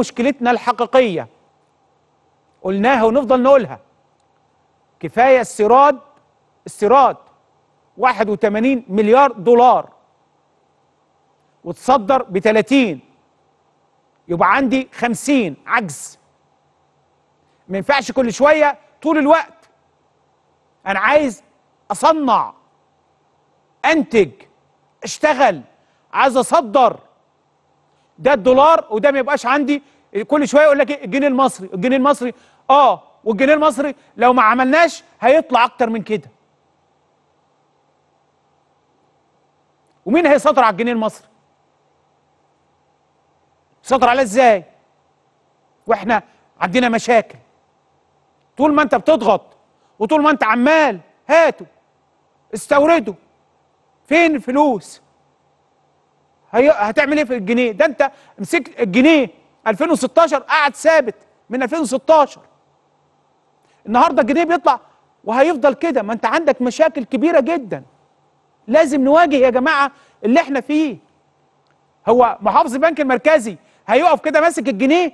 مشكلتنا الحقيقية قلناها ونفضل نقولها كفاية استيراد استيراد 81 مليار دولار وتصدر ب 30 يبقى عندي 50 عجز ما ينفعش كل شوية طول الوقت أنا عايز أصنع أنتج أشتغل عايز أصدر ده الدولار وده ما يبقاش عندي كل شويه يقول لك إيه؟ الجنيه المصري الجنيه المصري اه والجنيه المصري لو ما عملناش هيطلع اكتر من كده ومين هيسيطر على الجنيه المصري سيطر عليه ازاي واحنا عندنا مشاكل طول ما انت بتضغط وطول ما انت عمال هاتوا استوردوا فين الفلوس هي هتعمل ايه في الجنيه ده انت مسكت الجنيه 2016 قعد ثابت من 2016 النهارده الجنيه بيطلع وهيفضل كده ما انت عندك مشاكل كبيره جدا لازم نواجه يا جماعه اللي احنا فيه هو محافظ البنك المركزي هيقف كده ماسك الجنيه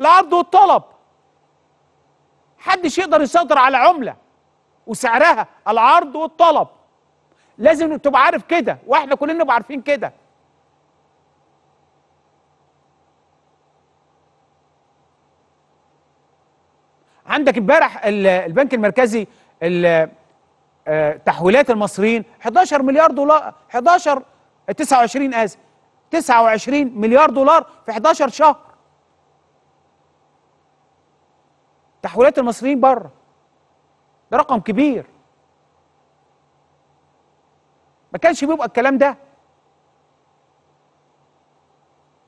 العرض والطلب محدش يقدر يسيطر على عمله وسعرها العرض والطلب لازم تبقى عارف كده واحنا كلنا نبقى عارفين كده عندك امبارح البنك المركزي آه، تحويلات المصريين 11 مليار دولار 11 29 اسف 29 مليار دولار في 11 شهر تحويلات المصريين بره ده رقم كبير ما كانش بيبقى الكلام ده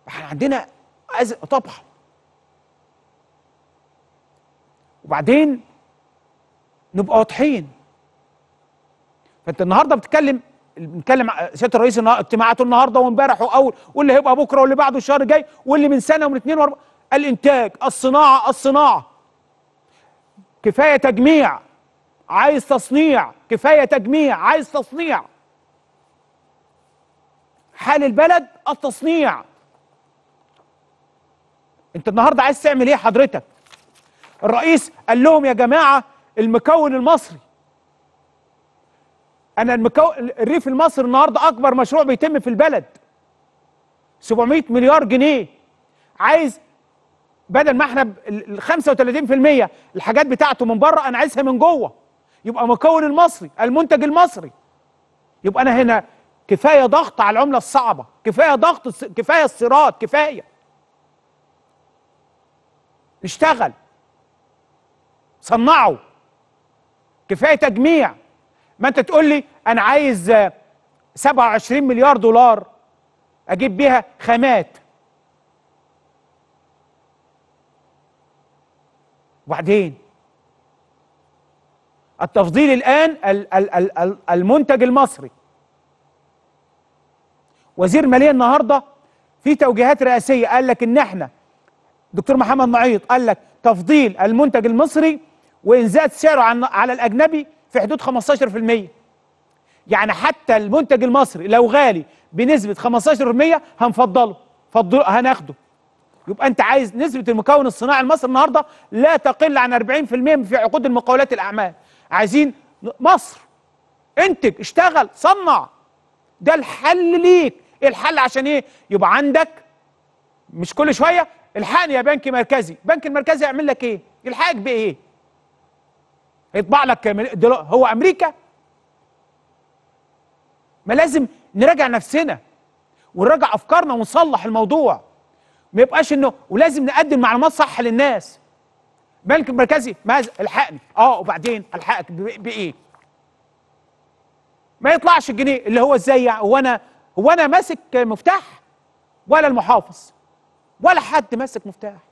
احنا عندنا طبعا وبعدين نبقى واضحين فانت النهارده بتتكلم بنتكلم سياده الرئيس اجتماعاته النهارده وامبارح واول واللي هيبقى بكره واللي بعده الشهر الجاي واللي من سنه ومن اثنين واربعه الانتاج الصناعه الصناعه كفايه تجميع عايز تصنيع كفايه تجميع عايز تصنيع حال البلد التصنيع انت النهارده عايز تعمل ايه حضرتك الرئيس قال لهم يا جماعه المكون المصري انا المكو... الريف المصري النهارده اكبر مشروع بيتم في البلد 700 مليار جنيه عايز بدل ما احنا ال 35% الحاجات بتاعته من بره انا عايزها من جوه يبقى مكون المصري المنتج المصري يبقى انا هنا كفايه ضغط على العمله الصعبه كفايه ضغط كفايه الصراط كفايه نشتغل صنعوا كفايه تجميع ما انت تقول لي انا عايز 27 مليار دولار اجيب بيها خامات وبعدين التفضيل الان المنتج المصري وزير ماليه النهارده في توجيهات رئاسيه قال لك ان احنا دكتور محمد معيط قال لك تفضيل المنتج المصري وإن زاد سعره عن على الأجنبي في حدود 15% يعني حتى المنتج المصري لو غالي بنسبة 15% هنفضله فضله هناخده يبقى أنت عايز نسبة المكون الصناعي المصري النهاردة لا تقل عن 40% في عقود المقاولات الأعمال عايزين مصر انتج اشتغل صنع ده الحل ليك إيه الحل عشان ايه يبقى عندك مش كل شويه الحقني يا بنك مركزي بنك المركزي يعمل لك ايه يلحقك بايه هيطبع لك هو امريكا ما لازم نراجع نفسنا ونراجع افكارنا ونصلح الموضوع ما يبقاش انه ولازم نقدم معلومات صح للناس بنك مركزي ماذا الحقني اه وبعدين الحقك بايه ما يطلعش الجنيه اللي هو ازاي يعني؟ هو انا هو انا ماسك مفتاح ولا المحافظ ولا حد ماسك مفتاح